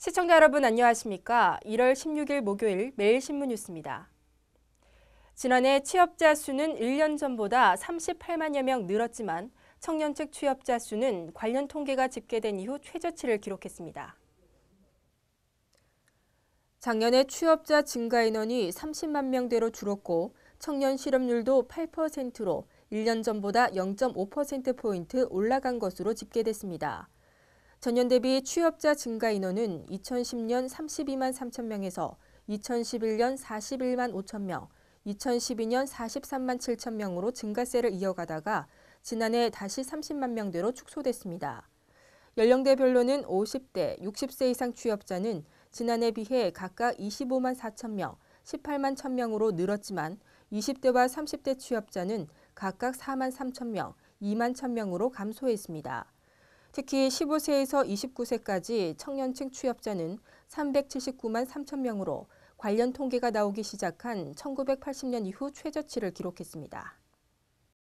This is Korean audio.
시청자 여러분 안녕하십니까? 1월 16일 목요일 매일신문 뉴스입니다. 지난해 취업자 수는 1년 전보다 38만여 명 늘었지만 청년 층 취업자 수는 관련 통계가 집계된 이후 최저치를 기록했습니다. 작년에 취업자 증가 인원이 30만 명대로 줄었고 청년 실업률도 8%로 1년 전보다 0.5%포인트 올라간 것으로 집계됐습니다. 전년 대비 취업자 증가 인원은 2010년 32만 3천 명에서 2011년 41만 5천 명, 2012년 43만 7천 명으로 증가세를 이어가다가 지난해 다시 30만 명대로 축소됐습니다. 연령대별로는 50대, 60세 이상 취업자는 지난해 비해 각각 25만 4천 명, 18만 1천 명으로 늘었지만 20대와 30대 취업자는 각각 4만 3천 명, 2만 1천 명으로 감소했습니다. 특히 15세에서 29세까지 청년층 취업자는 379만 3천 명으로 관련 통계가 나오기 시작한 1980년 이후 최저치를 기록했습니다.